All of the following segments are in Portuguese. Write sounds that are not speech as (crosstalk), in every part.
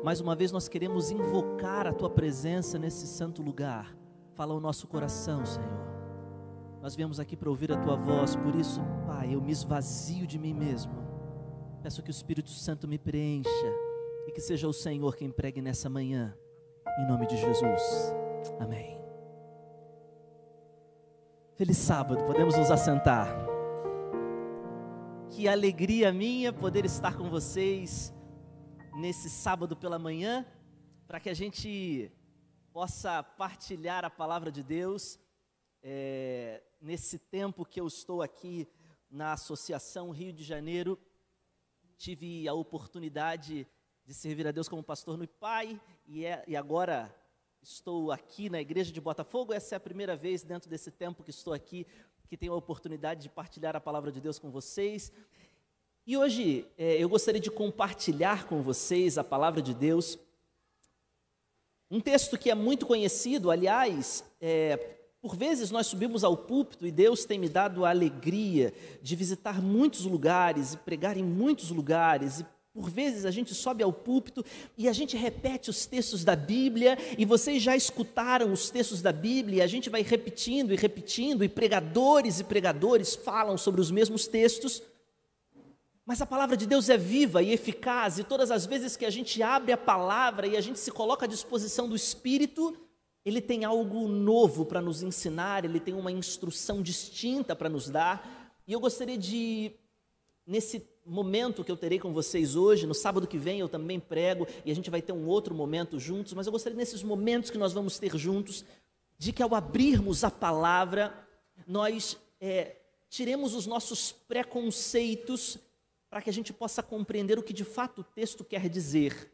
Mais uma vez nós queremos invocar a tua presença nesse santo lugar. Fala o nosso coração, Senhor. Nós viemos aqui para ouvir a tua voz, por isso, Pai, eu me esvazio de mim mesmo. Peço que o Espírito Santo me preencha e que seja o Senhor quem pregue nessa manhã. Em nome de Jesus. Amém. Feliz sábado, podemos nos assentar. Que alegria minha poder estar com vocês nesse sábado pela manhã, para que a gente possa partilhar a palavra de Deus é, nesse tempo que eu estou aqui na Associação Rio de Janeiro. Tive a oportunidade de servir a Deus como pastor no Pai e, é, e agora estou aqui na igreja de Botafogo. Essa é a primeira vez dentro desse tempo que estou aqui que tenho a oportunidade de partilhar a palavra de Deus com vocês. E hoje é, eu gostaria de compartilhar com vocês a palavra de Deus. Um texto que é muito conhecido, aliás, é, por vezes nós subimos ao púlpito e Deus tem me dado a alegria de visitar muitos lugares e pregar em muitos lugares. E por vezes a gente sobe ao púlpito e a gente repete os textos da Bíblia, e vocês já escutaram os textos da Bíblia, e a gente vai repetindo e repetindo, e pregadores e pregadores falam sobre os mesmos textos. Mas a palavra de Deus é viva e eficaz, e todas as vezes que a gente abre a palavra e a gente se coloca à disposição do Espírito, ele tem algo novo para nos ensinar, ele tem uma instrução distinta para nos dar. E eu gostaria de, nesse momento que eu terei com vocês hoje, no sábado que vem eu também prego e a gente vai ter um outro momento juntos, mas eu gostaria nesses momentos que nós vamos ter juntos, de que ao abrirmos a palavra, nós é, tiremos os nossos preconceitos para que a gente possa compreender o que de fato o texto quer dizer.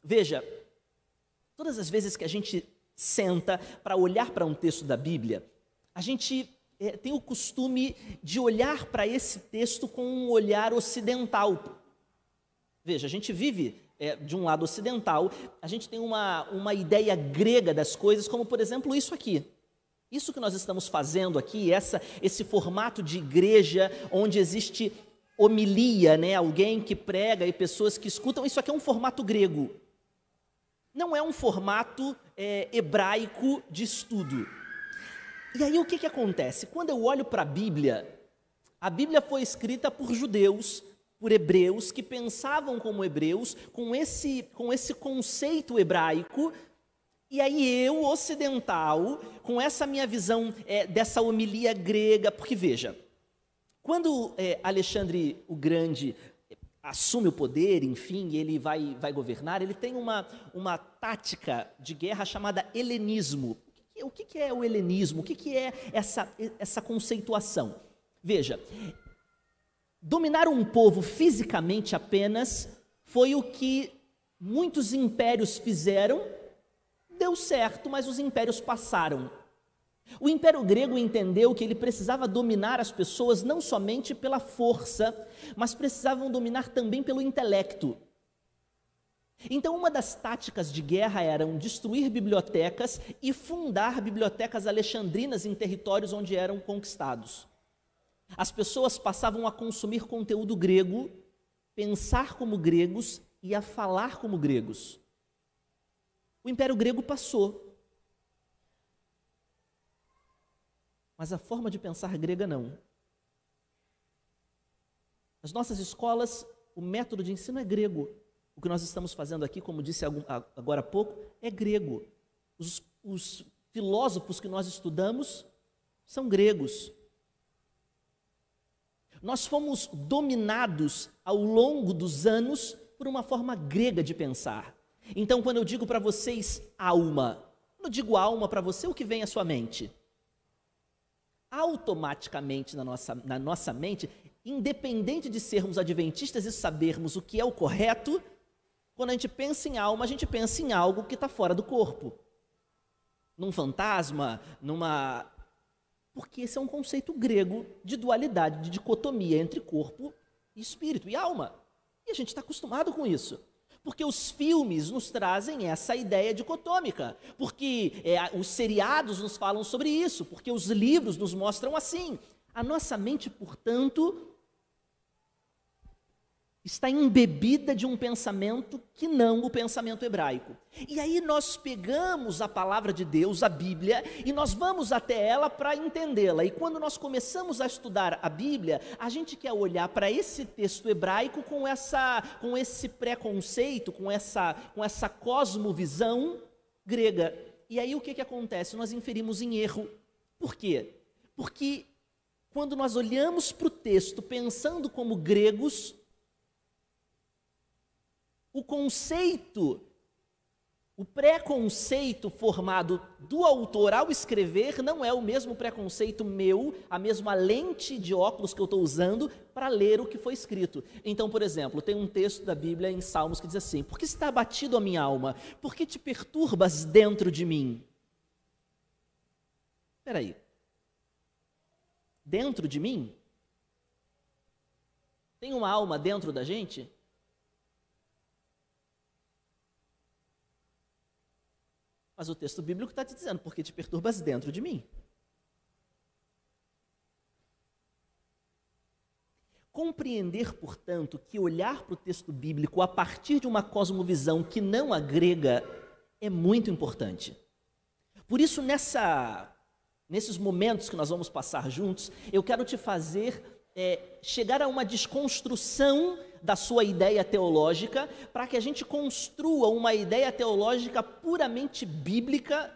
Veja, todas as vezes que a gente senta para olhar para um texto da Bíblia, a gente é, tem o costume de olhar para esse texto com um olhar ocidental. Veja, a gente vive é, de um lado ocidental, a gente tem uma, uma ideia grega das coisas, como por exemplo isso aqui. Isso que nós estamos fazendo aqui, essa, esse formato de igreja onde existe homilia, né? alguém que prega e pessoas que escutam, isso aqui é um formato grego. Não é um formato é, hebraico de estudo. E aí o que, que acontece? Quando eu olho para a Bíblia, a Bíblia foi escrita por judeus, por hebreus, que pensavam como hebreus, com esse, com esse conceito hebraico e aí eu, ocidental, com essa minha visão é, dessa homilia grega, porque veja, quando é, Alexandre o Grande eh, assume o poder, enfim, ele vai, vai governar, ele tem uma, uma tática de guerra chamada helenismo. É, o que, que é o helenismo? O que, que é essa, essa conceituação? Veja, dominar um povo fisicamente apenas foi o que muitos impérios fizeram, deu certo, mas os impérios passaram. O Império Grego entendeu que ele precisava dominar as pessoas não somente pela força, mas precisavam dominar também pelo intelecto. Então, uma das táticas de guerra eram destruir bibliotecas e fundar bibliotecas alexandrinas em territórios onde eram conquistados. As pessoas passavam a consumir conteúdo grego, pensar como gregos e a falar como gregos. O Império Grego passou mas a forma de pensar grega não. Nas nossas escolas, o método de ensino é grego. O que nós estamos fazendo aqui, como disse agora há pouco, é grego. Os, os filósofos que nós estudamos são gregos. Nós fomos dominados ao longo dos anos por uma forma grega de pensar. Então, quando eu digo para vocês alma, quando eu digo alma para você, o que vem à sua mente? automaticamente na nossa, na nossa mente, independente de sermos adventistas e sabermos o que é o correto, quando a gente pensa em alma, a gente pensa em algo que está fora do corpo. Num fantasma, numa. Porque esse é um conceito grego de dualidade, de dicotomia entre corpo e espírito e alma. E a gente está acostumado com isso. Porque os filmes nos trazem essa ideia dicotômica, porque é, os seriados nos falam sobre isso, porque os livros nos mostram assim. A nossa mente, portanto, está embebida de um pensamento que não o pensamento hebraico. E aí nós pegamos a palavra de Deus, a Bíblia, e nós vamos até ela para entendê-la. E quando nós começamos a estudar a Bíblia, a gente quer olhar para esse texto hebraico com essa com esse preconceito, com essa com essa cosmovisão grega. E aí o que que acontece? Nós inferimos em erro. Por quê? Porque quando nós olhamos para o texto pensando como gregos, o conceito, o preconceito formado do autor ao escrever não é o mesmo preconceito meu, a mesma lente de óculos que eu estou usando para ler o que foi escrito. Então, por exemplo, tem um texto da Bíblia em Salmos que diz assim: Por que está abatido a minha alma? Por que te perturbas dentro de mim? Espera aí. Dentro de mim? Tem uma alma dentro da gente? Mas o texto bíblico está te dizendo, porque te perturbas dentro de mim. Compreender, portanto, que olhar para o texto bíblico a partir de uma cosmovisão que não agrega é muito importante. Por isso, nessa, nesses momentos que nós vamos passar juntos, eu quero te fazer é, chegar a uma desconstrução da sua ideia teológica, para que a gente construa uma ideia teológica puramente bíblica,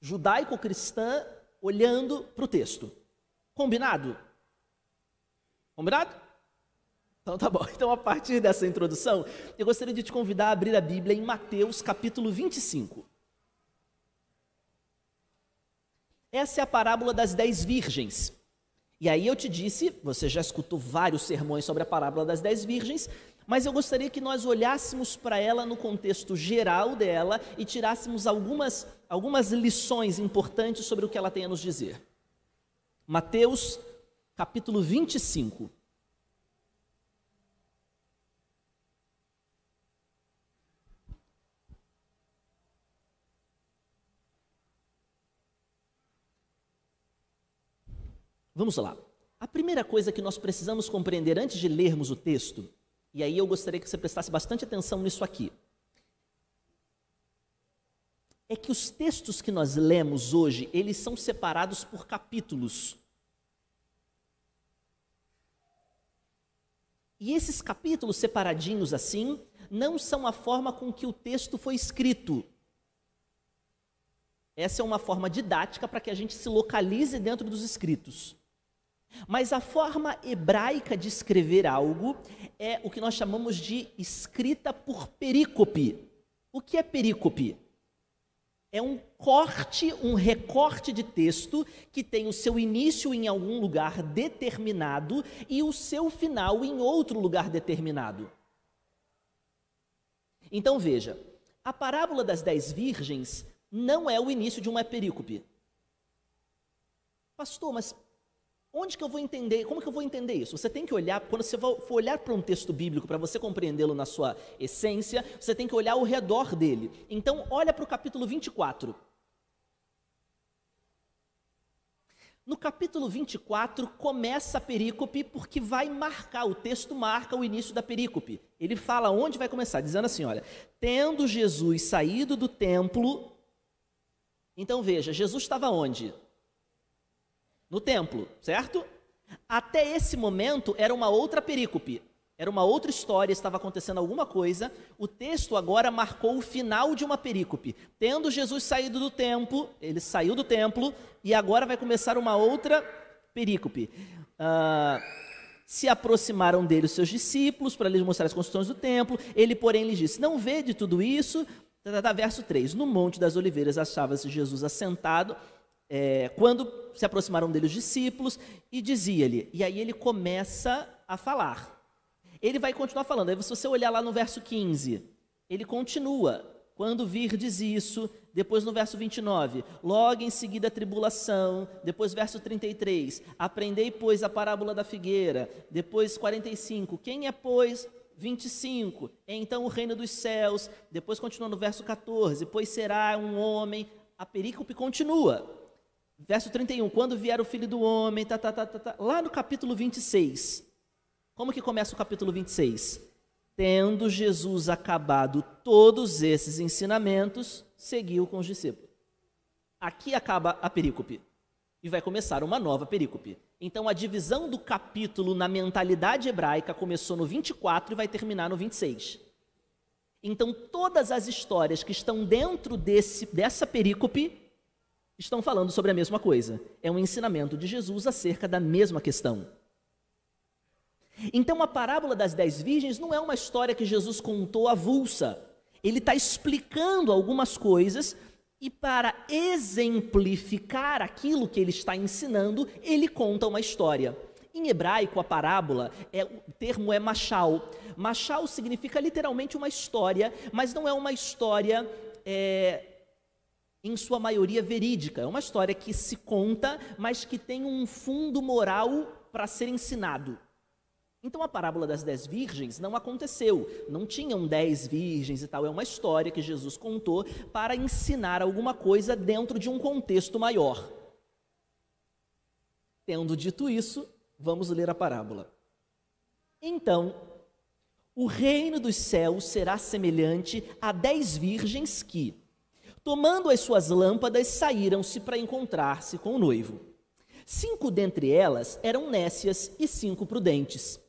judaico-cristã, olhando para o texto. Combinado? Combinado? Então tá bom. (laughs) Então, a partir dessa introdução, eu gostaria de te convidar a abrir a Bíblia em Mateus capítulo 25. Essa é a parábola das dez virgens. E aí eu te disse, você já escutou vários sermões sobre a parábola das dez virgens, mas eu gostaria que nós olhássemos para ela no contexto geral dela e tirássemos algumas, algumas lições importantes sobre o que ela tem a nos dizer. Mateus capítulo 25. Vamos lá. A primeira coisa que nós precisamos compreender antes de lermos o texto, e aí eu gostaria que você prestasse bastante atenção nisso aqui, é que os textos que nós lemos hoje, eles são separados por capítulos. E esses capítulos separadinhos assim, não são a forma com que o texto foi escrito. Essa é uma forma didática para que a gente se localize dentro dos escritos. Mas a forma hebraica de escrever algo é o que nós chamamos de escrita por perícope. O que é perícope? É um corte, um recorte de texto que tem o seu início em algum lugar determinado e o seu final em outro lugar determinado. Então veja, a parábola das dez virgens não é o início de uma perícope. Pastor, mas Onde que eu vou entender? Como que eu vou entender isso? Você tem que olhar, quando você for olhar para um texto bíblico, para você compreendê-lo na sua essência, você tem que olhar ao redor dele. Então, olha para o capítulo 24. No capítulo 24 começa a perícope porque vai marcar, o texto marca o início da perícope. Ele fala onde vai começar, dizendo assim, olha, tendo Jesus saído do templo, então veja, Jesus estava onde? no templo, certo? Até esse momento era uma outra perícope, era uma outra história, estava acontecendo alguma coisa. O texto agora marcou o final de uma perícope. Tendo Jesus saído do templo, ele saiu do templo e agora vai começar uma outra perícope. Uh, se aproximaram dele os seus discípulos para lhes mostrar as construções do templo. Ele, porém, lhes disse: Não de tudo isso. Verso 3: No Monte das Oliveiras achava-se Jesus assentado é, quando se aproximaram dele os discípulos e dizia-lhe, e aí ele começa a falar. Ele vai continuar falando, aí se você olhar lá no verso 15, ele continua, quando vir diz isso, depois no verso 29, logo em seguida a tribulação, depois verso 33, aprendei, pois, a parábola da figueira, depois 45, quem é, pois, 25, é então o reino dos céus, depois continua no verso 14, pois será um homem, a perícope continua, Verso 31, quando vier o filho do homem, tá, tá, tá, tá, tá. lá no capítulo 26. Como que começa o capítulo 26? Tendo Jesus acabado todos esses ensinamentos, seguiu com os discípulos. Aqui acaba a perícope e vai começar uma nova perícope. Então a divisão do capítulo na mentalidade hebraica começou no 24 e vai terminar no 26. Então todas as histórias que estão dentro desse, dessa perícope estão falando sobre a mesma coisa. É um ensinamento de Jesus acerca da mesma questão. Então, a parábola das dez virgens não é uma história que Jesus contou avulsa. Ele está explicando algumas coisas e, para exemplificar aquilo que ele está ensinando, ele conta uma história. Em hebraico, a parábola, é, o termo é machal. Machal significa literalmente uma história, mas não é uma história é, em sua maioria verídica. É uma história que se conta, mas que tem um fundo moral para ser ensinado. Então a parábola das dez virgens não aconteceu, não tinham dez virgens e tal. É uma história que Jesus contou para ensinar alguma coisa dentro de um contexto maior. Tendo dito isso, vamos ler a parábola. Então, o reino dos céus será semelhante a dez virgens que, Tomando as suas lâmpadas, saíram-se para encontrar-se com o noivo. Cinco dentre elas eram nécias e cinco prudentes.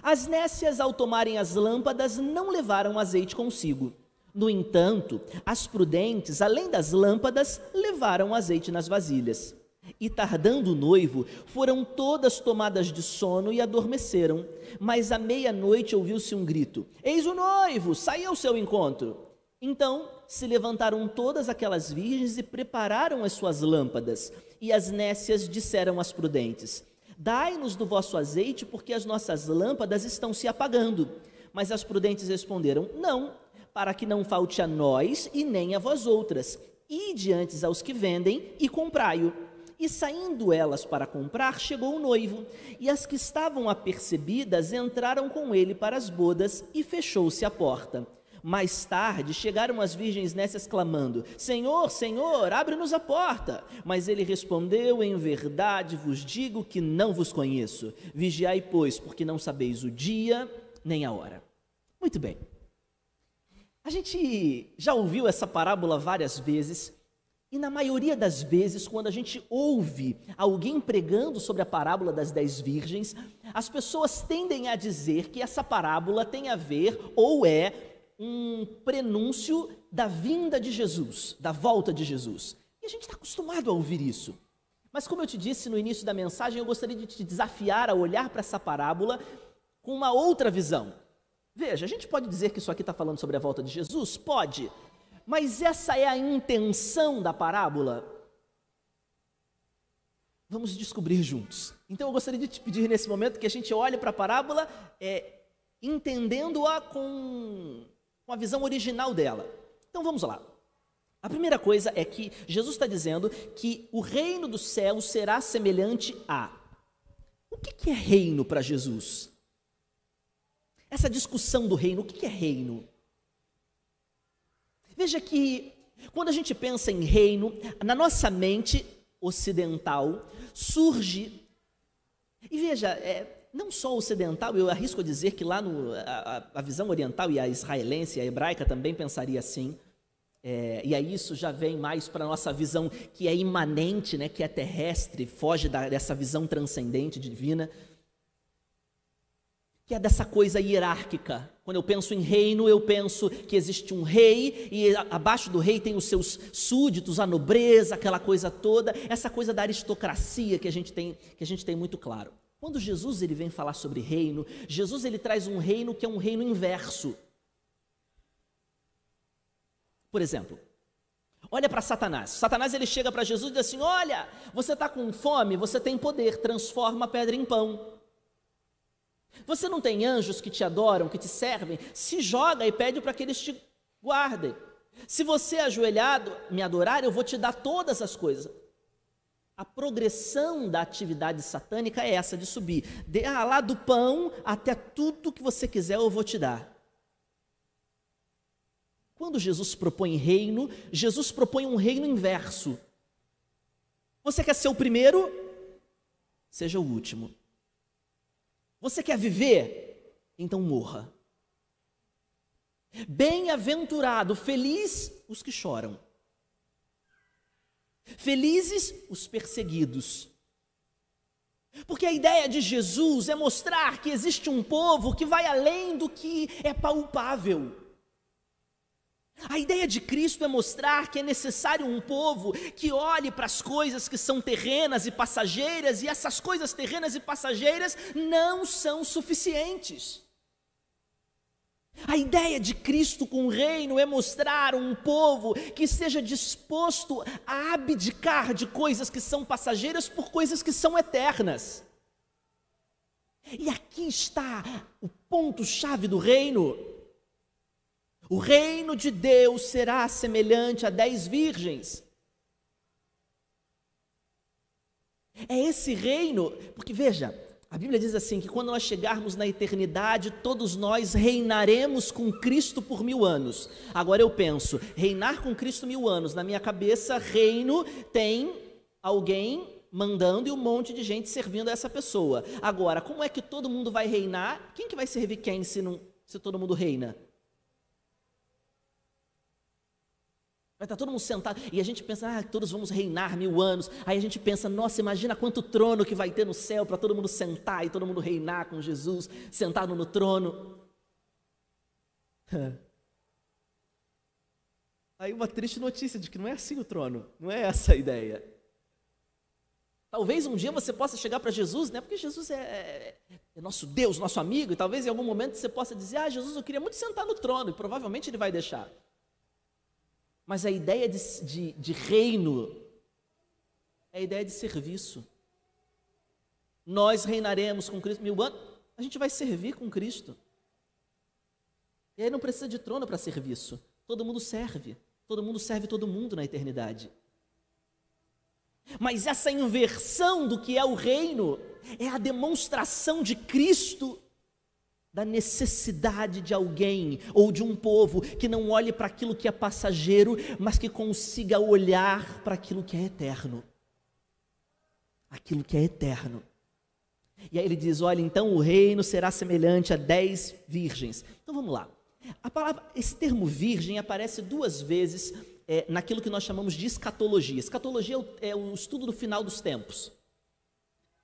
As nécias, ao tomarem as lâmpadas, não levaram azeite consigo. No entanto, as prudentes, além das lâmpadas, levaram azeite nas vasilhas. E tardando o noivo, foram todas tomadas de sono e adormeceram. Mas à meia-noite ouviu-se um grito: Eis o noivo, saia ao seu encontro. Então se levantaram todas aquelas virgens e prepararam as suas lâmpadas. E as nécias disseram às prudentes: Dai-nos do vosso azeite, porque as nossas lâmpadas estão se apagando. Mas as prudentes responderam: Não, para que não falte a nós e nem a vós outras. Ide antes aos que vendem e comprai-o. E saindo elas para comprar, chegou o noivo. E as que estavam apercebidas entraram com ele para as bodas e fechou-se a porta. Mais tarde chegaram as virgens nessa clamando: Senhor, Senhor, abre-nos a porta. Mas ele respondeu: Em verdade vos digo que não vos conheço. Vigiai, pois, porque não sabeis o dia nem a hora. Muito bem. A gente já ouviu essa parábola várias vezes. E na maioria das vezes, quando a gente ouve alguém pregando sobre a parábola das dez virgens, as pessoas tendem a dizer que essa parábola tem a ver ou é um prenúncio da vinda de Jesus, da volta de Jesus. E a gente está acostumado a ouvir isso. Mas, como eu te disse no início da mensagem, eu gostaria de te desafiar a olhar para essa parábola com uma outra visão. Veja, a gente pode dizer que isso aqui está falando sobre a volta de Jesus? Pode. Mas essa é a intenção da parábola? Vamos descobrir juntos. Então, eu gostaria de te pedir nesse momento que a gente olhe para a parábola é, entendendo-a com com a visão original dela. Então vamos lá. A primeira coisa é que Jesus está dizendo que o reino dos céus será semelhante a. O que, que é reino para Jesus? Essa discussão do reino, o que, que é reino? Veja que quando a gente pensa em reino, na nossa mente ocidental surge. E veja, é, não só ocidental, eu arrisco dizer que lá no, a, a visão oriental e a israelense, a hebraica também pensaria assim. É, e aí isso já vem mais para a nossa visão que é imanente, né, que é terrestre, foge da, dessa visão transcendente, divina, que é dessa coisa hierárquica. Quando eu penso em reino, eu penso que existe um rei, e abaixo do rei tem os seus súditos, a nobreza, aquela coisa toda, essa coisa da aristocracia que a gente tem, que a gente tem muito claro. Quando Jesus ele vem falar sobre reino, Jesus ele traz um reino que é um reino inverso. Por exemplo, olha para Satanás. Satanás ele chega para Jesus e diz assim: Olha, você está com fome, você tem poder, transforma a pedra em pão. Você não tem anjos que te adoram, que te servem? Se joga e pede para que eles te guardem. Se você é ajoelhado me adorar, eu vou te dar todas as coisas. A progressão da atividade satânica é essa de subir, de, ah, lá do pão até tudo que você quiser eu vou te dar. Quando Jesus propõe reino, Jesus propõe um reino inverso. Você quer ser o primeiro? Seja o último. Você quer viver? Então morra. Bem-aventurado, feliz os que choram. Felizes os perseguidos. Porque a ideia de Jesus é mostrar que existe um povo que vai além do que é palpável. A ideia de Cristo é mostrar que é necessário um povo que olhe para as coisas que são terrenas e passageiras, e essas coisas terrenas e passageiras não são suficientes. A ideia de Cristo com o reino é mostrar um povo que seja disposto a abdicar de coisas que são passageiras por coisas que são eternas. E aqui está o ponto-chave do reino. O reino de Deus será semelhante a dez virgens. É esse reino, porque veja, a Bíblia diz assim: que quando nós chegarmos na eternidade, todos nós reinaremos com Cristo por mil anos. Agora eu penso, reinar com Cristo mil anos, na minha cabeça, reino tem alguém mandando e um monte de gente servindo a essa pessoa. Agora, como é que todo mundo vai reinar? Quem que vai servir quem se, não, se todo mundo reina? Vai estar tá todo mundo sentado e a gente pensa, ah, todos vamos reinar mil anos. Aí a gente pensa, nossa, imagina quanto trono que vai ter no céu para todo mundo sentar e todo mundo reinar com Jesus sentado no trono. (laughs) Aí uma triste notícia de que não é assim o trono, não é essa a ideia. Talvez um dia você possa chegar para Jesus, né? Porque Jesus é, é, é, nosso Deus, nosso amigo, e talvez em algum momento você possa dizer: Ah, Jesus, eu queria muito sentar no trono, e provavelmente ele vai deixar. Mas a ideia de, de, de reino é a ideia de serviço. Nós reinaremos com Cristo mil anos, a gente vai servir com Cristo. E aí não precisa de trono para serviço. Todo mundo serve. Todo mundo serve todo mundo na eternidade. Mas essa inversão do que é o reino é a demonstração de Cristo da necessidade de alguém ou de um povo que não olhe para aquilo que é passageiro, mas que consiga olhar para aquilo que é eterno. Aquilo que é eterno. E aí ele diz: Olha, então o reino será semelhante a dez virgens. Então vamos lá. A palavra, esse termo virgem aparece duas vezes é, naquilo que nós chamamos de escatologia. Escatologia é o, é o estudo do final dos tempos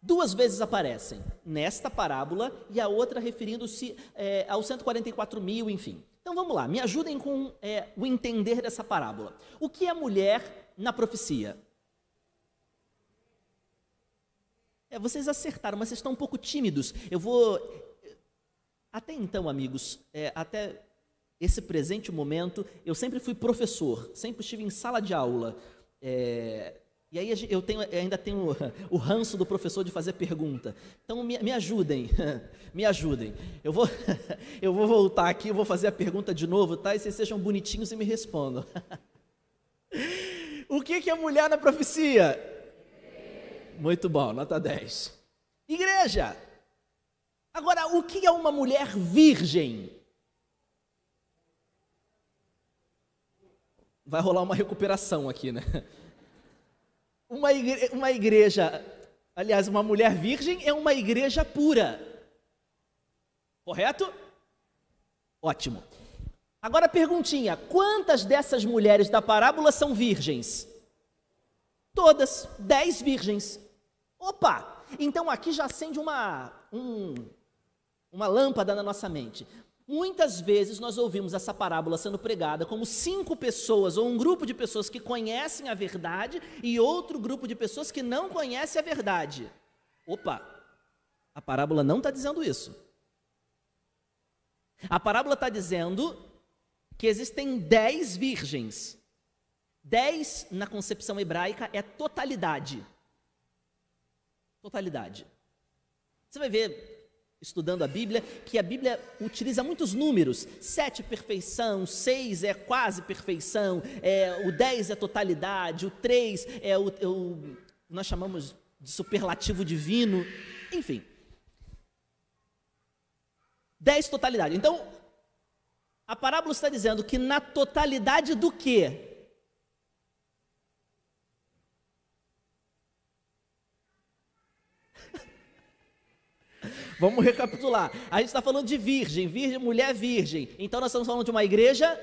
duas vezes aparecem nesta parábola e a outra referindo-se é, aos 144 mil, enfim. Então vamos lá, me ajudem com é, o entender dessa parábola. O que é mulher na profecia? É, vocês acertaram, mas vocês estão um pouco tímidos. Eu vou. Até então, amigos, é, até esse presente momento, eu sempre fui professor, sempre estive em sala de aula. É, e aí eu tenho, ainda tenho (laughs) o ranço do professor de fazer pergunta. Então me, me ajudem, (laughs) me ajudem. Eu vou, (laughs) eu vou voltar aqui, eu vou fazer a pergunta de novo, tá? E vocês sejam bonitinhos e me respondam. O que, que é mulher na profecia? Muito bom, nota 10. Igreja! Agora, o que é uma mulher virgem? Vai rolar uma recuperação aqui, né? Uma igreja, uma igreja, aliás, uma mulher virgem é uma igreja pura. Correto? Ótimo. Agora perguntinha: quantas dessas mulheres da parábola são virgens? Todas, dez virgens. Opa! Então aqui já acende uma, um, uma lâmpada na nossa mente. Muitas vezes nós ouvimos essa parábola sendo pregada como cinco pessoas ou um grupo de pessoas que conhecem a verdade e outro grupo de pessoas que não conhece a verdade. Opa, a parábola não está dizendo isso. A parábola está dizendo que existem dez virgens. Dez, na concepção hebraica, é totalidade. Totalidade. Você vai ver estudando a Bíblia, que a Bíblia utiliza muitos números. Sete perfeição, seis é quase perfeição, é, o dez é totalidade, o três é o, é o nós chamamos de superlativo divino, enfim. Dez totalidade. Então, a parábola está dizendo que na totalidade do que? Vamos recapitular. A gente está falando de virgem, virgem, mulher virgem. Então nós estamos falando de uma igreja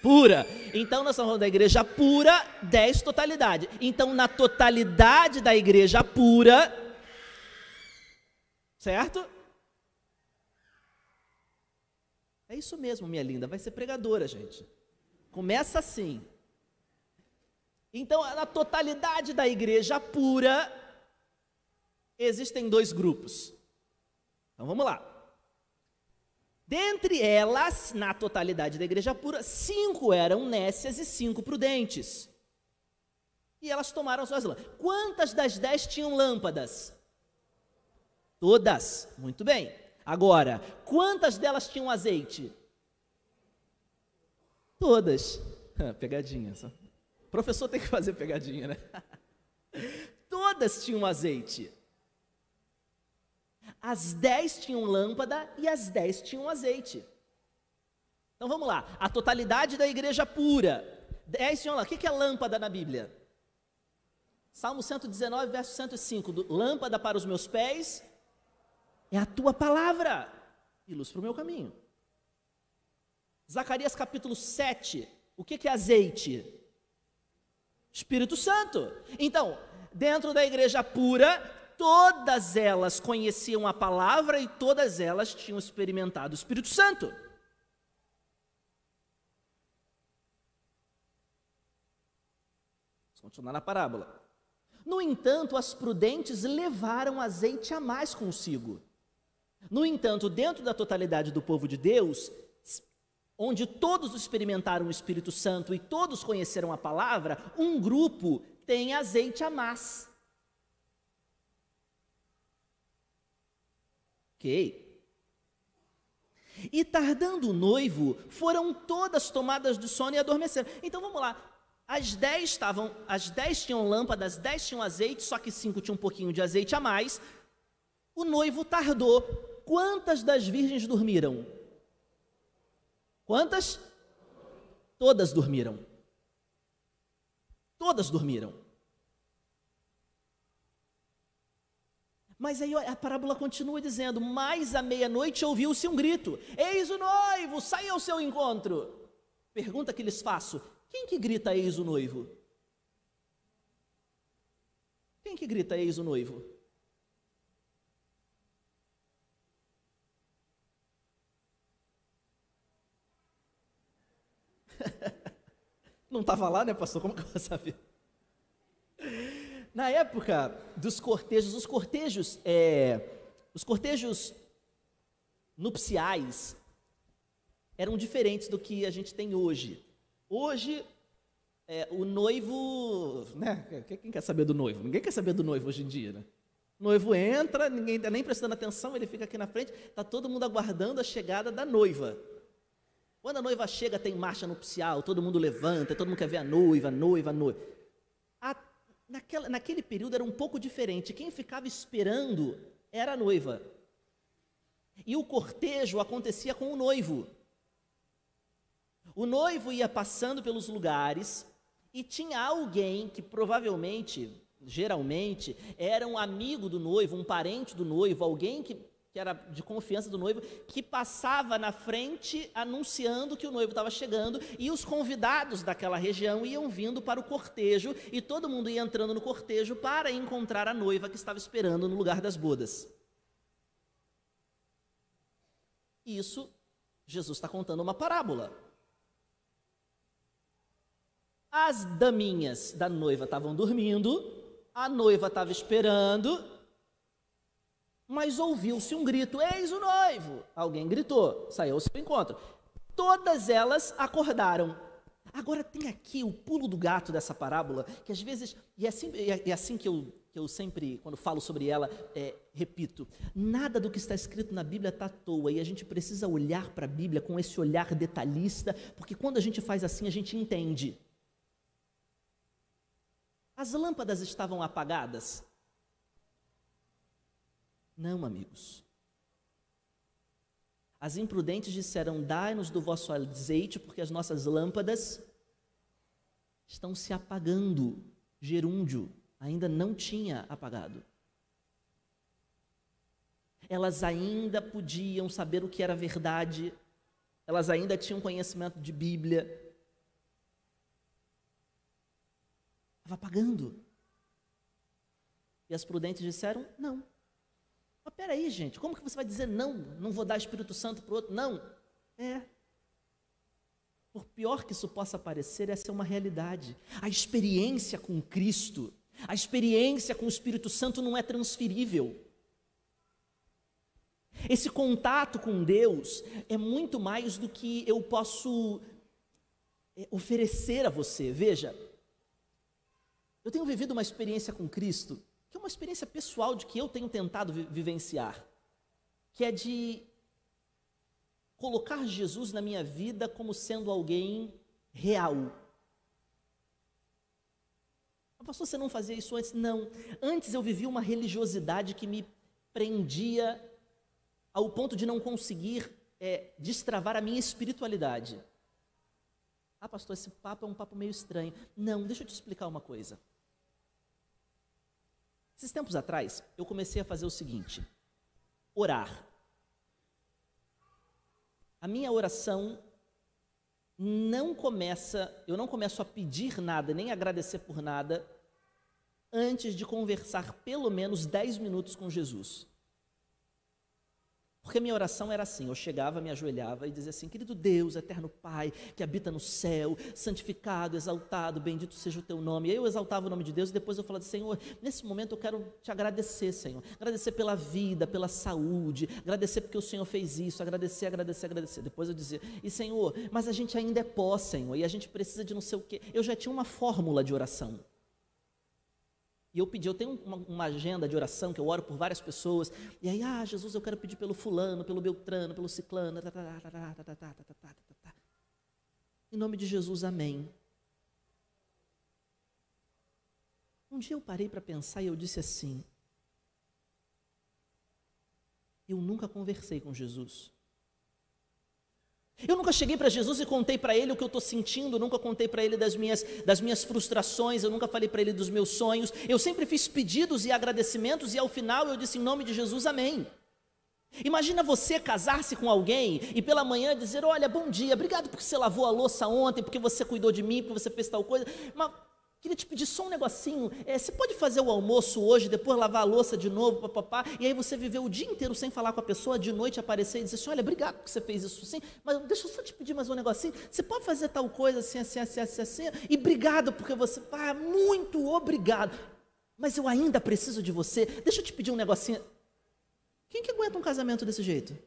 pura. Então nós estamos falando da igreja pura, 10 totalidade. Então na totalidade da igreja pura, certo? É isso mesmo, minha linda, vai ser pregadora, gente. Começa assim. Então, na totalidade da igreja pura, existem dois grupos. Então vamos lá. Dentre elas, na totalidade da igreja pura, cinco eram nécias e cinco prudentes. E elas tomaram suas lâmpadas. Quantas das dez tinham lâmpadas? Todas. Muito bem. Agora, quantas delas tinham azeite? Todas. (laughs) pegadinha. Só. O professor tem que fazer pegadinha, né? (laughs) Todas tinham azeite. As dez tinham lâmpada e as dez tinham azeite. Então vamos lá, a totalidade da igreja pura. Dez tinham lâmpada. O que é lâmpada na Bíblia? Salmo 119, verso 105. Lâmpada para os meus pés é a tua palavra e luz para o meu caminho. Zacarias capítulo 7. O que é azeite? Espírito Santo. Então, dentro da igreja pura, todas elas conheciam a palavra e todas elas tinham experimentado o Espírito Santo. Vamos continuar na parábola. No entanto, as prudentes levaram azeite a mais consigo. No entanto, dentro da totalidade do povo de Deus, onde todos experimentaram o Espírito Santo e todos conheceram a palavra, um grupo tem azeite a mais. Ok. E tardando o noivo, foram todas tomadas de sono e adormeceram. Então vamos lá. As dez estavam, as dez tinham lâmpadas, as dez tinham azeite, só que cinco tinham um pouquinho de azeite a mais. O noivo tardou. Quantas das virgens dormiram? Quantas? Todas dormiram. Todas dormiram. Mas aí a parábola continua dizendo: mais à meia-noite ouviu-se um grito: Eis o noivo, saia ao seu encontro. Pergunta que lhes faço: Quem que grita eis o noivo? Quem que grita eis o noivo? (laughs) Não estava lá, né, pastor? Como que eu vou saber? Na época dos cortejos, os cortejos, é, os cortejos nupciais eram diferentes do que a gente tem hoje. Hoje, é, o noivo, né? Quem quer saber do noivo? Ninguém quer saber do noivo hoje em dia, né? O noivo entra, ninguém está nem prestando atenção, ele fica aqui na frente, está todo mundo aguardando a chegada da noiva. Quando a noiva chega, tem marcha nupcial, todo mundo levanta, todo mundo quer ver a noiva, a noiva, a noiva. Até naquela, naquele período era um pouco diferente. Quem ficava esperando era a noiva. E o cortejo acontecia com o noivo. O noivo ia passando pelos lugares e tinha alguém que provavelmente, geralmente, era um amigo do noivo, um parente do noivo, alguém que que era de confiança do noivo, que passava na frente anunciando que o noivo estava chegando, e os convidados daquela região iam vindo para o cortejo, e todo mundo ia entrando no cortejo para encontrar a noiva que estava esperando no lugar das bodas. Isso, Jesus está contando uma parábola. As daminhas da noiva estavam dormindo, a noiva estava esperando, mas ouviu-se um grito: Eis o noivo! Alguém gritou, saiu ao seu encontro. Todas elas acordaram. Agora tem aqui o pulo do gato dessa parábola, que às vezes, e é assim, é, é assim que, eu, que eu sempre, quando falo sobre ela, é, repito: nada do que está escrito na Bíblia está à toa, e a gente precisa olhar para a Bíblia com esse olhar detalhista, porque quando a gente faz assim, a gente entende. As lâmpadas estavam apagadas, não, amigos. As imprudentes disseram: Dai-nos do vosso azeite, porque as nossas lâmpadas estão se apagando. Gerúndio ainda não tinha apagado. Elas ainda podiam saber o que era verdade, elas ainda tinham conhecimento de Bíblia. Estava apagando. E as prudentes disseram: Não, mas peraí, gente, como que você vai dizer não? Não vou dar Espírito Santo para outro? Não. É. Por pior que isso possa parecer, essa é uma realidade. A experiência com Cristo, a experiência com o Espírito Santo não é transferível. Esse contato com Deus é muito mais do que eu posso é, oferecer a você. Veja, eu tenho vivido uma experiência com Cristo que é uma experiência pessoal de que eu tenho tentado vi vivenciar, que é de colocar Jesus na minha vida como sendo alguém real. Ah, pastor, você não fazia isso antes? Não. Antes eu vivia uma religiosidade que me prendia ao ponto de não conseguir é, destravar a minha espiritualidade. Ah, pastor, esse papo é um papo meio estranho. Não, deixa eu te explicar uma coisa. Esses tempos atrás, eu comecei a fazer o seguinte: orar. A minha oração não começa, eu não começo a pedir nada, nem agradecer por nada, antes de conversar pelo menos 10 minutos com Jesus. Porque minha oração era assim: eu chegava, me ajoelhava e dizia assim: Querido Deus, eterno Pai, que habita no céu, santificado, exaltado, bendito seja o teu nome. E aí eu exaltava o nome de Deus e depois eu falava: assim, Senhor, nesse momento eu quero te agradecer, Senhor. Agradecer pela vida, pela saúde, agradecer porque o Senhor fez isso, agradecer, agradecer, agradecer. Depois eu dizia: E Senhor, mas a gente ainda é pó, Senhor, e a gente precisa de não sei o quê. Eu já tinha uma fórmula de oração. E eu pedi, eu tenho uma, uma, agenda de oração que eu oro por várias pessoas. E aí, ah, Jesus, eu quero pedir pelo fulano, pelo Beltrano, pelo Ciclano. Em nome de Jesus, amém. Um dia eu parei para pensar e eu disse assim: Eu nunca conversei com Jesus. Eu nunca cheguei para Jesus e contei para ele o que eu estou sentindo, nunca contei para ele das minhas, das minhas frustrações, eu nunca falei para ele dos meus sonhos. Eu sempre fiz pedidos e agradecimentos e ao final eu disse em nome de Jesus, amém. Imagina você casar-se com alguém e pela manhã dizer: Olha, bom dia, obrigado porque você lavou a louça ontem, porque você cuidou de mim, porque você fez tal coisa. Mas Queria te pedir só um negocinho. É, você pode fazer o almoço hoje, depois lavar a louça de novo, papapá, e aí você viveu o dia inteiro sem falar com a pessoa, de noite aparecer e dizer assim: olha, obrigado que você fez isso sim, mas deixa eu só te pedir mais um negocinho. Você pode fazer tal coisa assim, assim, assim, assim, assim, e obrigado porque você. Ah, muito obrigado. Mas eu ainda preciso de você. Deixa eu te pedir um negocinho. Quem que aguenta um casamento desse jeito?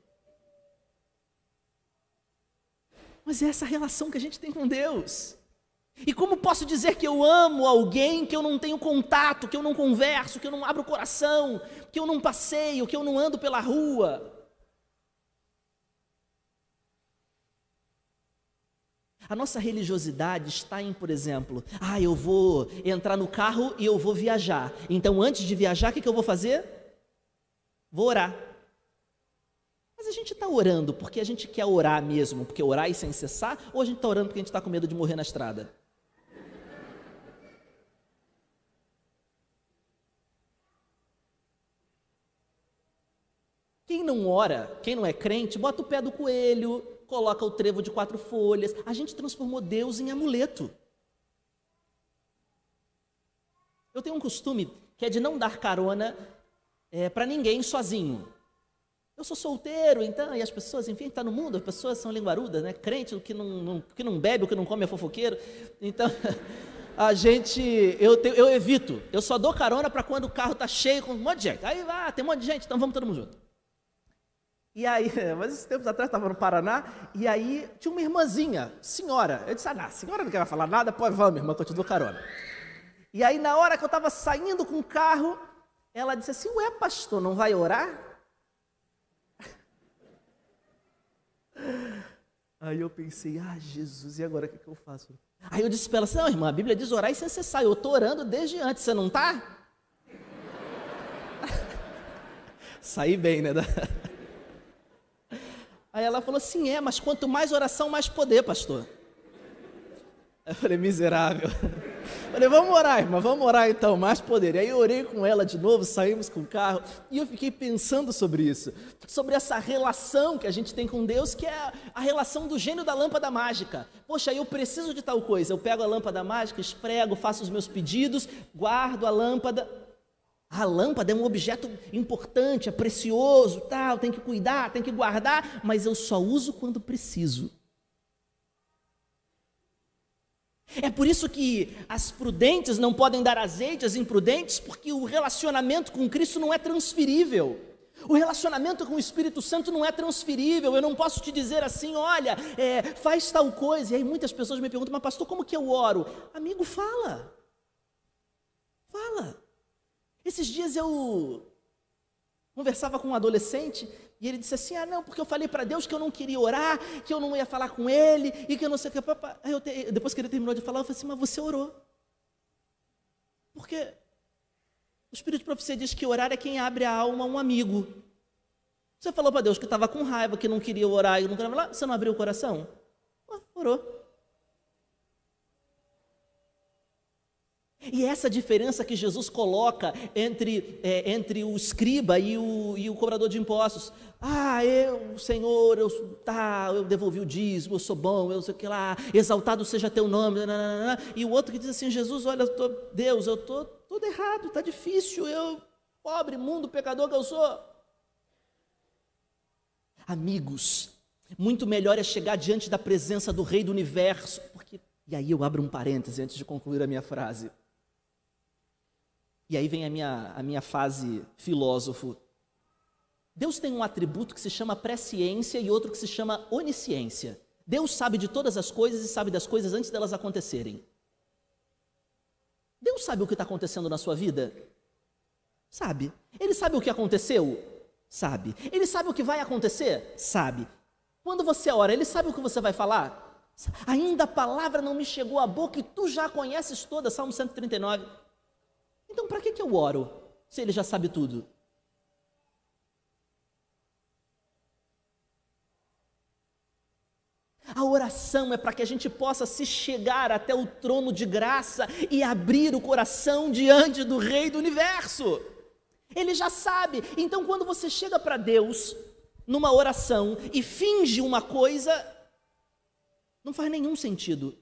Mas é essa relação que a gente tem com Deus. E como posso dizer que eu amo alguém que eu não tenho contato, que eu não converso, que eu não abro o coração, que eu não passeio, que eu não ando pela rua? A nossa religiosidade está em, por exemplo, ah, eu vou entrar no carro e eu vou viajar. Então, antes de viajar, o que, eu vou fazer? Vou orar. Mas a gente está orando porque a gente quer orar mesmo, porque orar e sem cessar, ou a gente está orando porque a gente está com medo de morrer na estrada? Quem não ora, quem não é crente, bota o pé do coelho, coloca o trevo de quatro folhas. A gente transformou Deus em amuleto. Eu tenho um costume que é de não dar carona é, para ninguém sozinho. Eu sou solteiro, então, e as pessoas, enfim, está no mundo, as pessoas são linguarudas, né? Crente, o que não, não, que não bebe, o que não come é fofoqueiro. Então, (laughs) a gente, eu, eu evito. Eu só dou carona para quando o carro está cheio com um monte de gente. Aí, ah, tem um monte de gente, então vamos todo mundo junto. E aí, (laughs) mas esses tempos atrás estava no Paraná, e aí tinha uma irmãzinha, senhora. Eu disse, ah, não, senhora não quer falar nada, pô, vamos, irmã, que eu te dou carona. E aí, na hora que eu estava saindo com o carro, ela disse assim, ué, pastor, não vai orar? (laughs) Aí eu pensei, ah, Jesus, e agora o que, que eu faço? Aí eu disse para ela assim, não, irmã, a Bíblia diz orar e se acessar. Eu estou orando desde antes, você não está? (laughs) Saí bem, né? Aí ela falou assim: é, mas quanto mais oração, mais poder, pastor. Eu falei: miserável. Eu falei: vamos orar, irmã, vamos orar então, mais poder. E aí eu orei com ela de novo, saímos com o carro e eu fiquei pensando sobre isso, sobre essa relação que a gente tem com Deus, que é a relação do gênio da lâmpada mágica. Poxa, eu preciso de tal coisa, eu pego a lâmpada mágica, esprego, faço os meus pedidos, guardo a lâmpada a lâmpada é um objeto importante, é precioso, tal, tem que cuidar, tem que guardar, mas eu só uso quando preciso. É por isso que as prudentes não podem dar azeite às imprudentes, porque o relacionamento com Cristo não é transferível. O relacionamento com o Espírito Santo não é transferível. Eu não posso te dizer assim, olha, é, faz tal coisa. E aí muitas pessoas me perguntam, mas pastor, como que eu oro? Amigo, fala. Fala. Esses dias eu conversava com um adolescente e ele disse assim: Ah, não, porque eu falei para Deus que eu não queria orar, que eu não ia falar com ele e que eu não sei o que. Papai. Te... Depois que ele terminou de falar, eu falei assim: Mas você orou. Porque o Espírito de Profecia diz que orar é quem abre a alma a um amigo. Você falou para Deus que estava com raiva, que não queria orar e não queria falar, você não abriu o coração? Orou. E essa diferença que Jesus coloca entre, é, entre o escriba e o, e o cobrador de impostos. Ah, eu, Senhor, eu, tá, eu devolvi o dízimo, eu sou bom, eu sei o que lá, exaltado seja teu nome. Nananana. E o outro que diz assim: Jesus, olha, tô, Deus, eu estou tudo errado, está difícil, eu, pobre, mundo, pecador que eu sou. Amigos, muito melhor é chegar diante da presença do Rei do universo, porque. E aí eu abro um parêntese antes de concluir a minha frase. E aí vem a minha, a minha fase filósofo. Deus tem um atributo que se chama presciência e outro que se chama onisciência. Deus sabe de todas as coisas e sabe das coisas antes delas acontecerem. Deus sabe o que está acontecendo na sua vida? Sabe. Ele sabe o que aconteceu? Sabe. Ele sabe o que vai acontecer? Sabe. Quando você ora, ele sabe o que você vai falar? Ainda a palavra não me chegou à boca e tu já conheces toda, Salmo 139. Então, para que, que eu oro se ele já sabe tudo? A oração é para que a gente possa se chegar até o trono de graça e abrir o coração diante do Rei do universo. Ele já sabe. Então, quando você chega para Deus numa oração e finge uma coisa, não faz nenhum sentido.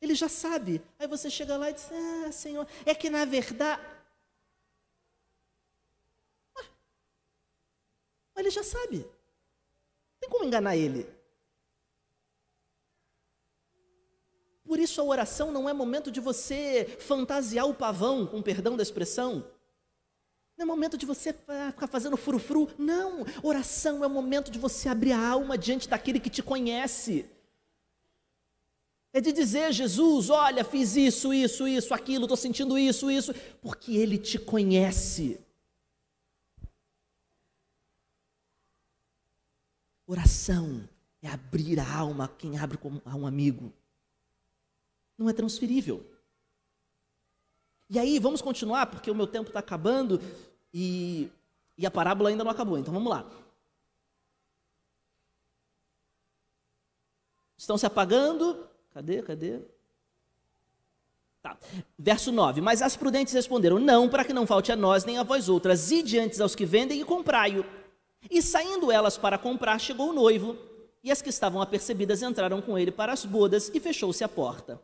Ele já sabe. Aí você chega lá e diz: Ah, Senhor, é que na verdade. Ah. mas ele já sabe. Não tem como enganar ele. Por isso a oração não é momento de você fantasiar o pavão, com perdão da expressão. Não é momento de você ficar fazendo frufru. Não. Oração é o momento de você abrir a alma diante daquele que te conhece é de dizer, Jesus, olha, fiz isso, isso, isso, aquilo, estou sentindo isso, isso, porque Ele te conhece. Oração é abrir a alma a quem abre a um amigo. Não é transferível. E aí, vamos continuar, porque o meu tempo está acabando e, e a parábola ainda não acabou, então vamos lá. Estão se apagando, Cadê? Cadê? Tá. Verso 9. Mas as prudentes responderam: Não, para que não falte a nós nem a vós outras. E diante aos que vendem e comprai-o. E saindo elas para comprar, chegou o noivo. E as que estavam apercebidas entraram com ele para as bodas e fechou-se a porta.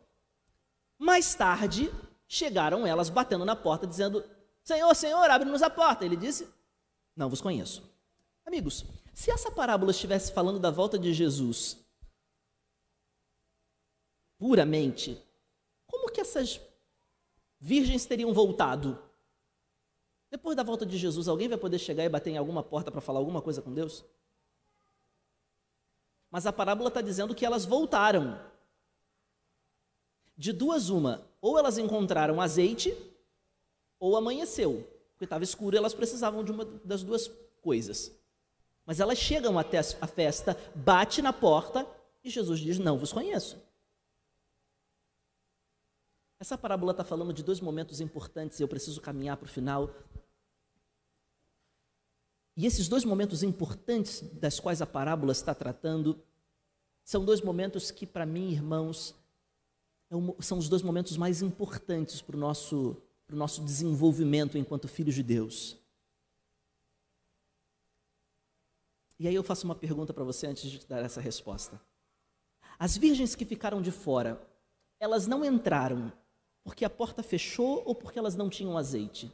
Mais tarde chegaram elas batendo na porta, dizendo: Senhor, Senhor, abre-nos a porta. Ele disse: Não vos conheço. Amigos, se essa parábola estivesse falando da volta de Jesus puramente, como que essas virgens teriam voltado? Depois da volta de Jesus, alguém vai poder chegar e bater em alguma porta para falar alguma coisa com Deus? Mas a parábola está dizendo que elas voltaram. De duas, uma. Ou elas encontraram azeite, ou amanheceu. Porque estava escuro e elas precisavam de uma das duas coisas. Mas elas chegam até a festa, bate na porta e Jesus diz: Não vos conheço. Essa parábola está falando de dois momentos importantes e eu preciso caminhar para o final. E esses dois momentos importantes das quais a parábola está tratando são dois momentos que, para mim, irmãos, é são os dois momentos mais importantes para o nosso, para o nosso desenvolvimento enquanto filhos de Deus. E aí eu faço uma pergunta para você antes de dar essa resposta. As virgens que ficaram de fora, elas não entraram porque a porta fechou ou porque elas não tinham azeite?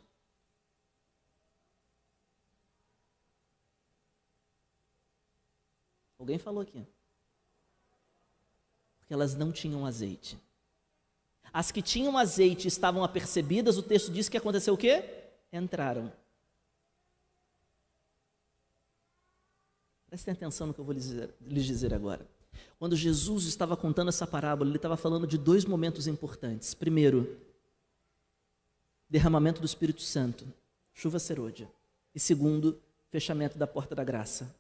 Alguém falou aqui. Porque elas não tinham azeite. As que tinham azeite estavam apercebidas, o texto diz que aconteceu o quê? Entraram. Prestem atenção no que eu vou lhes dizer, lhes dizer agora. Quando Jesus estava contando essa parábola, ele estava falando de dois momentos importantes. Primeiro, derramamento do Espírito Santo, chuva serôdia. E segundo, fechamento da porta da graça.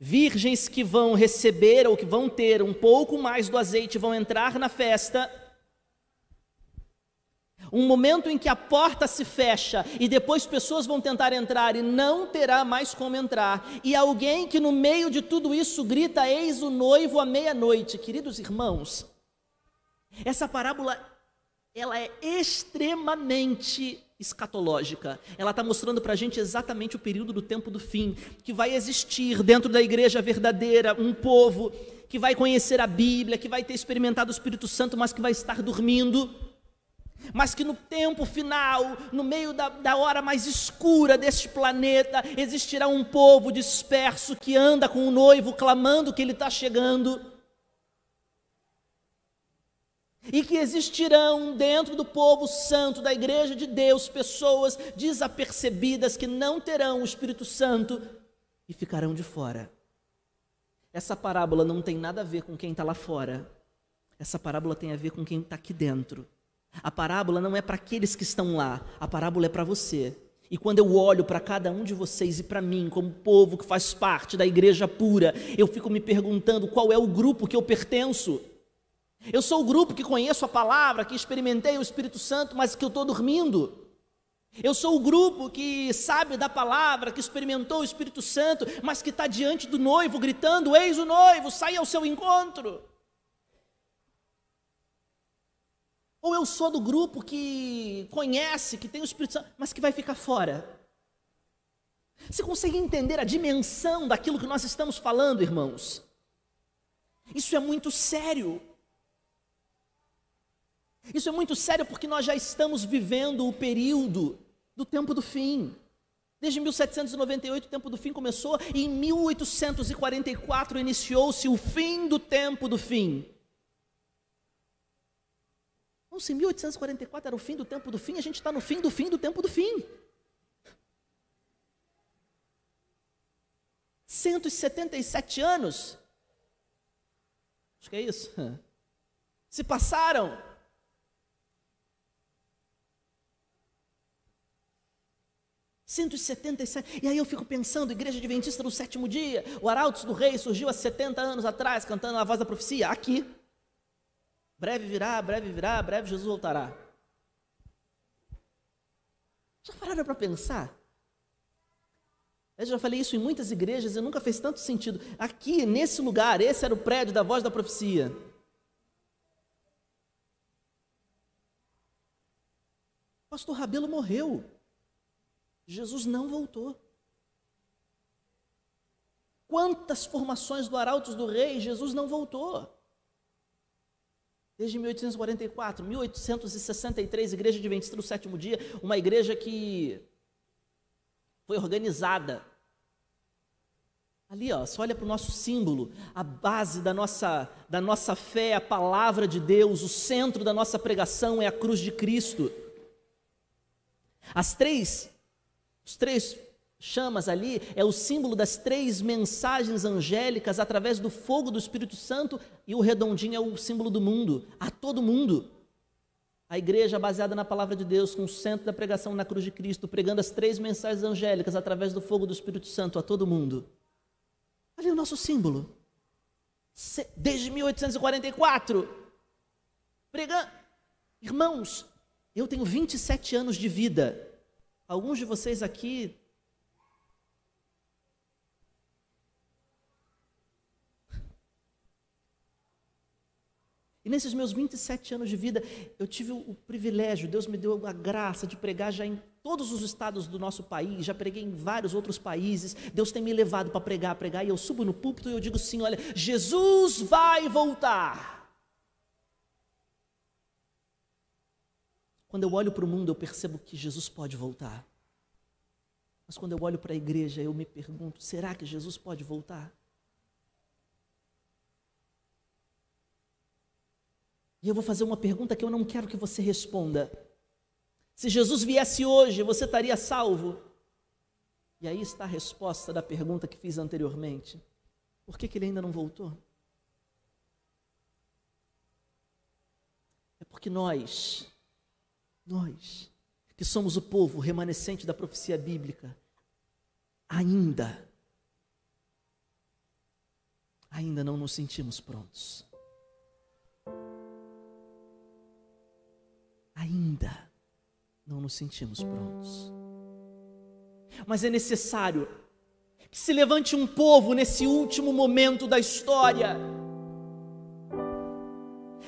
Virgens que vão receber ou que vão ter um pouco mais do azeite vão entrar na festa um momento em que a porta se fecha e depois pessoas vão tentar entrar e não terá mais como entrar. E alguém que no meio de tudo isso grita: Eis o noivo à meia-noite. Queridos irmãos, essa parábola ela é extremamente escatológica. Ela está mostrando para a gente exatamente o período do tempo do fim, que vai existir dentro da igreja verdadeira um povo que vai conhecer a Bíblia, que vai ter experimentado o Espírito Santo, mas que vai estar dormindo mas que no tempo final, no meio da, da, hora mais escura deste planeta, existirá um povo disperso que anda com o noivo clamando que ele está chegando. E que existirão dentro do povo santo, da igreja de Deus, pessoas desapercebidas que não terão o Espírito Santo e ficarão de fora. Essa parábola não tem nada a ver com quem está lá fora. Essa parábola tem a ver com quem está aqui dentro. A parábola não é para aqueles que estão lá, a parábola é para você. E quando eu olho para cada um de vocês e para mim, como povo que faz parte da igreja pura, eu fico me perguntando qual é o grupo que eu pertenço. Eu sou o grupo que conheço a palavra, que experimentei o Espírito Santo, mas que eu estou dormindo. Eu sou o grupo que sabe da palavra, que experimentou o Espírito Santo, mas que está diante do noivo gritando: Eis o noivo, sai ao seu encontro. Ou eu sou do grupo que conhece, que tem o Espírito Santo, mas que vai ficar fora. Você consegue entender a dimensão daquilo que nós estamos falando, irmãos? Isso é muito sério. Isso é muito sério porque nós já estamos vivendo o período do tempo do fim. Desde 1798 o tempo do fim começou e em 1844 iniciou-se o fim do tempo do fim. Então, se 1844 era o fim do tempo do fim, a gente está no fim do fim do tempo do fim. 177 anos. Acho que é isso. (laughs) Se passaram. Cento e E aí eu fico pensando, Igreja Adventista do Sétimo Dia, o Arautos do Rei surgiu há 70 anos atrás, cantando a voz da profecia, aqui. Breve virá, breve virá, breve Jesus voltará. Já pararam para pensar? Eu já falei isso em muitas igrejas e nunca fez tanto sentido. Aqui, nesse lugar, esse era o prédio da voz da profecia. Pastor Rabelo morreu. Jesus não voltou. Quantas formações do Arautos do Rei, Jesus não voltou. Desde 1844, 1863, Igreja Adventista do Sétimo Dia, uma igreja que foi organizada. Ali, ó, só olha para o nosso símbolo, a base da nossa, da nossa fé, a palavra de Deus, o centro da nossa pregação é a cruz de Cristo. As três, os três Chamas ali é o símbolo das três mensagens angélicas através do fogo do Espírito Santo e o redondinho é o símbolo do mundo, a todo mundo. A igreja é baseada na palavra de Deus, com o centro da pregação na cruz de Cristo, pregando as três mensagens angélicas através do fogo do Espírito Santo a todo mundo. Ali é o nosso símbolo. Desde 1844. Pregando. Irmãos, eu tenho 27 anos de vida. Alguns de vocês aqui nesses meus 27 anos de vida, eu tive o privilégio, Deus me deu a graça de pregar já em todos os estados do nosso país, já preguei em vários outros países. Deus tem me levado para pregar, pregar, e eu subo no púlpito e eu digo assim: olha, Jesus vai voltar. Quando eu olho para o mundo, eu percebo que Jesus pode voltar. Mas quando eu olho para a igreja, eu me pergunto: será que Jesus pode voltar? E eu vou fazer uma pergunta que eu não quero que você responda. Se Jesus viesse hoje, você estaria salvo? E aí está a resposta da pergunta que fiz anteriormente. Por que, que ele ainda não voltou? É porque nós, nós, que somos o povo remanescente da profecia bíblica, ainda, ainda não nos sentimos prontos. ainda não nos sentimos prontos. Mas é necessário que se levante um povo nesse último momento da história,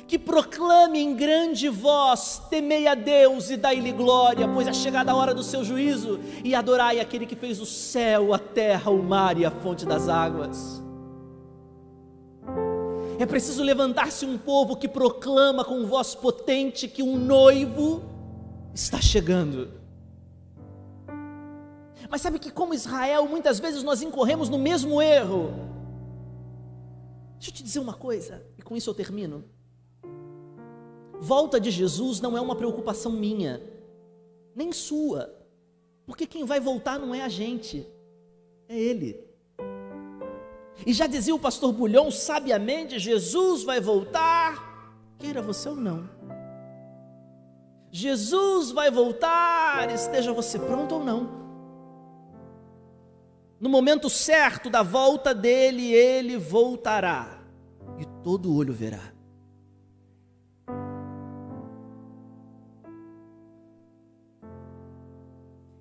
que proclame em grande voz: temei a Deus e dai-lhe glória, pois é chegada a hora do seu juízo, e adorai aquele que fez o céu, a terra, o mar e a fonte das águas. É preciso levantar-se um povo que proclama com voz potente que um noivo está chegando. Mas sabe que, como Israel, muitas vezes nós incorremos no mesmo erro. Deixa eu te dizer uma coisa, e com isso eu termino. Volta de Jesus não é uma preocupação minha, nem sua, porque quem vai voltar não é a gente, é Ele. E já dizia o pastor Bulhão sabiamente: Jesus vai voltar, queira você ou não. Jesus vai voltar, esteja você pronto ou não. No momento certo da volta dele, ele voltará e todo olho verá.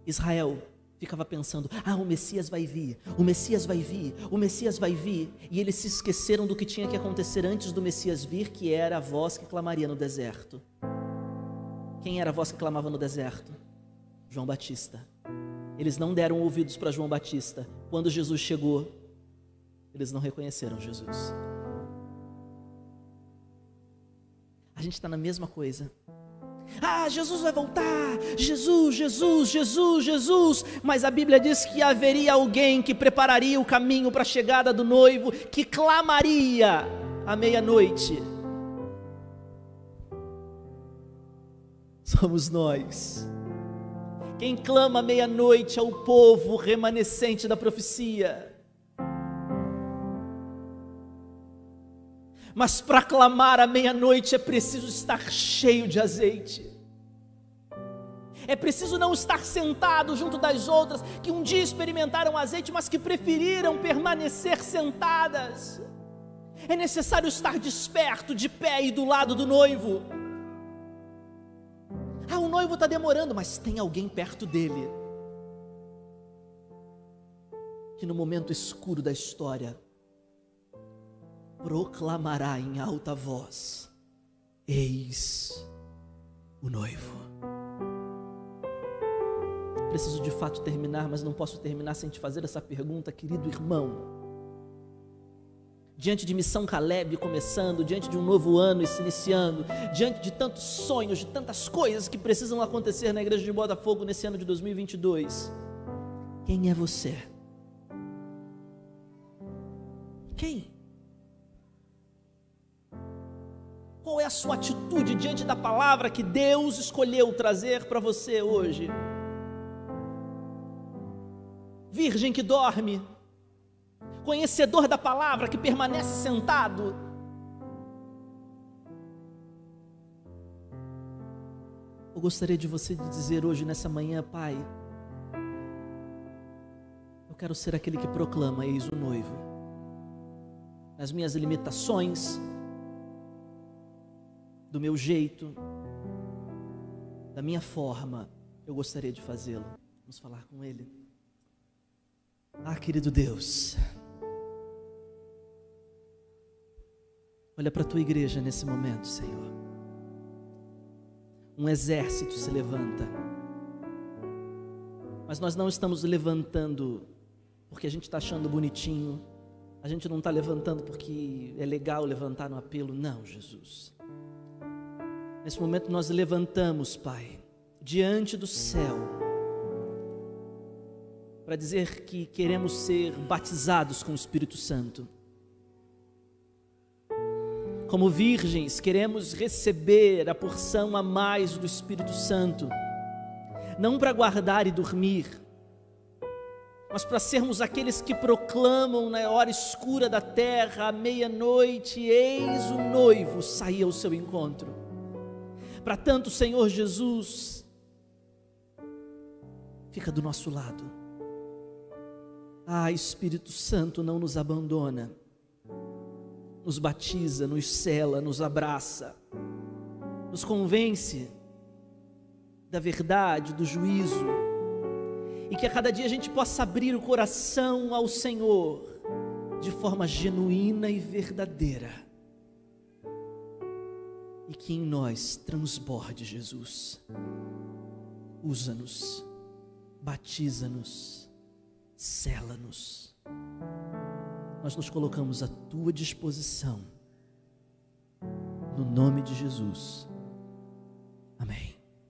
Israel ficava pensando: ah, o Messias vai vir, o Messias vai vir, o Messias vai vir. E eles se esqueceram do que tinha que acontecer antes do Messias vir, que era a voz que clamaria no deserto. Quem era a voz que clamava no deserto? João Batista. Eles não deram ouvidos para João Batista. Quando Jesus chegou, eles não reconheceram Jesus. A gente está na mesma coisa. Ah, Jesus vai voltar. Jesus, Jesus, Jesus, Jesus. Mas a Bíblia diz que haveria alguém que prepararia o caminho para a chegada do noivo, que clamaria à meia-noite. Somos nós. Quem clama à meia-noite é o povo remanescente da profecia. mas para clamar à meia-noite é preciso estar cheio de azeite. É preciso não estar sentado junto das outras que um dia experimentaram azeite, mas que preferiram permanecer sentadas. É necessário estar desperto, de pé e do lado do noivo. Ah, o noivo está demorando, mas tem alguém perto dele. Que no momento escuro da história proclamará em alta voz: Eis o noivo. Preciso de fato terminar, mas não posso terminar sem te fazer essa pergunta, querido irmão. Diante de Missão Caleb começando, diante de um novo ano se iniciando, diante de tantos sonhos, de tantas coisas que precisam acontecer na igreja de Botafogo nesse ano de 2022, quem é você? Quem? Qual é a sua atitude diante da palavra que Deus escolheu trazer para você hoje? Virgem que dorme, conhecedor da palavra que permanece sentado, Eu gostaria de você dizer hoje, nessa manhã, Pai, eu quero ser aquele que proclama: Eis o noivo. Nas minhas limitações, do meu jeito, da minha forma, eu gostaria de fazê-lo. Vamos falar com Ele. Ah, querido Deus, olha para a tua igreja nesse momento, Senhor. Um exército se levanta, mas nós não estamos levantando porque a gente está achando bonitinho, a gente não está levantando porque é legal levantar no apelo, não, Jesus. Nesse momento nós levantamos, Pai, diante do céu, para dizer que queremos ser batizados com o Espírito Santo. Como virgens, queremos receber a porção a mais do Espírito Santo, não para guardar e dormir, mas para sermos aqueles que proclamam na hora escura da terra, à meia-noite: eis o noivo, sair ao seu encontro para tanto, Senhor Jesus, fica do nosso lado. Ah, Espírito Santo, não nos abandona, nos batiza, nos cela, nos abraça, nos convence da verdade, do juízo, e que a cada dia a gente possa abrir o coração ao Senhor de forma genuína e verdadeira e que em nós transborde Jesus. Usa-nos, batiza-nos, sela-nos. Nós nos colocamos à tua disposição, no nome de Jesus. Amém.